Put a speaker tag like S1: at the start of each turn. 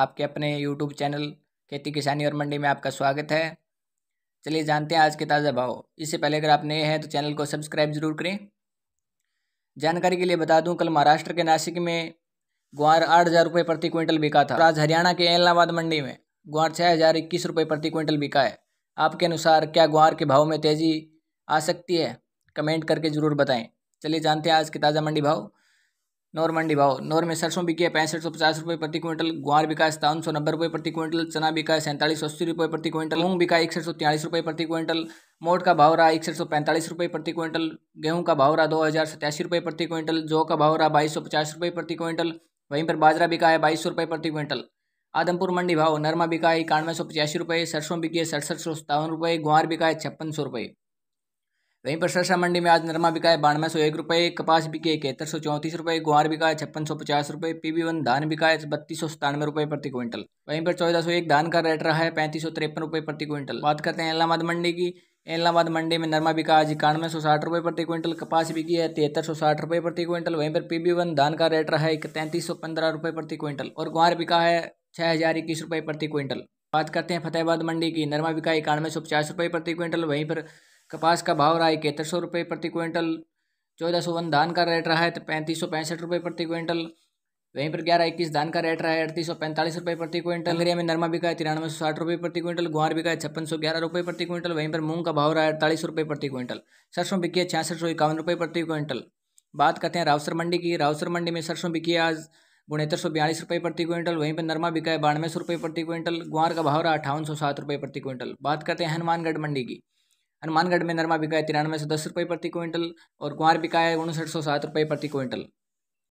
S1: आपके अपने YouTube channel खेती किसानी और मंडी में आपका स्वागत है चलिए जानते हैं आज के ताज़ा भाव इससे पहले अगर आप नए हैं तो चैनल को सब्सक्राइब जरूर करें जानकारी के लिए बता दूं कल महाराष्ट्र के नासिक में ग्वार आठ हज़ार रुपये प्रति क्विंटल बिका था और आज हरियाणा के एलनाबाद मंडी में ग्वार छः हज़ार इक्कीस रुपये प्रति क्विंटल बिका है आपके अनुसार क्या ग्वार के भाव में तेज़ी आ सकती है कमेंट करके ज़रूर बताएं चलिए जानते हैं आज के ताज़ा मंडी भाव नौर मंडी भाव नौर में सरसों बिके है पैंसठ सौ पचास रुपये प्रति क्विंटल ग्वार बिका है सतावन सौ नब्बे रुपये प्रति क्विंटल चना बिका है सैंतालीस सौ अस्सी रुपये प्रति क्विंटल मूंग बिका इकसठ सौ त्यालीस रुपये प्रति क्विंटल मोट का भाव रहा इकसठ सौ पैंतालीस रुपये प्रति क्विंटल गेहूं का भाव रहा दो हज़ार सतासी रुपये प्रति क्विंटल जौ का भाव रहा बाईस सौ पचास रुपये प्रति क्विंटल वहीं पर बाजरा बिका है बाईस सौ रुपये प्रति क्विंटल आदमपुर मंडी भाव नरमा बिका है इक्यानवे सौ पचासी रुपये सरसों बिकी है सड़सठ सौ सत्तावन रुपये ग्वार बिका है छप्पन सौ रुपये वहीं पर सरसा मंडी में आज नरमा बिका है बानवे सौ एक रुपये कपास बिके इकहत्तर सौ चौंतीस रुपये ग्वार बिका है छप्पन सौ पचास रुपये पीबी वन धान बिका है बत्तीस सौ सतानवे रुपये प्रति क्विंटल वहीं पर चौदह सौ एक धान का रेट रहा है पैंतीस सौ तिरपन रुपये प्रति क्विंटल बात करते हैं इलाहाबाद मंडी की इलाहाबाद मंडी में नरमा बिका आज इक्यानवे सौ साठ रुपये प्रति क्विंटल कपास बिकी है तिहत्तर सौ साठ रुपये प्रति क्विंटल वहीं पर पीबी वन धान का रेट रहा है तैंतीस सौ पंद्रह रुपये प्रति क्विंटल और ग्वार बिका है छः हज़ार इक्कीस रुपये प्रति क्विंटल बात करते हैं फतेहाबाद मंडी की नरमा बिका इक्यानवे सौ पचास रुपये प्रति क्विंटल वहीं पर कपास का भाव रहा इकहत्तर सौ रुपये प्रति क्विंटल चौदह सौ वन धान का रेट रहा है पैंतीस सौ पैंसठ रुपये प्रति क्विंटल वहीं पर ग्यारह इक्कीस धान का रेट रहा है अड़तीस सौ पैंतालीस रुपये प्रति क्विंटल अंग्रिया में नरमा बिका है तिरानवे सौ साठ रुपये प्रति क्विंटल गुआर बिका है छप्पन सौ ग्यारह रुपये प्रति क्विंटल वहीं पर मूंग का भाव रहा है अड़तालीस रुपये प्रति क्विंटल सरसों बिकी है छियासठ सौ इक्यावन रुपये प्रति क्विंटल बात करते हैं रावसर मंडी की रावसर मंडी में सरसों बिकी है आज उनहत्तर सौ बयालीस रुपये प्रति क्विंटल वहीं पर नरमा बिका है बानवे सौ रुपये प्रति क्विंटल गुआर का भाव रहा अठावन सौ सात रुपये प्रति क्विंटल बात करते हैं हनुमानगढ़ मंडी की हनुमानगढ़ में नरमा बिकाए है तिरानवे सौ दस रुपये प्रति क्विंटल और कुंवर बिकाए है उनसठ सौ सात रुपये प्रति क्विंटल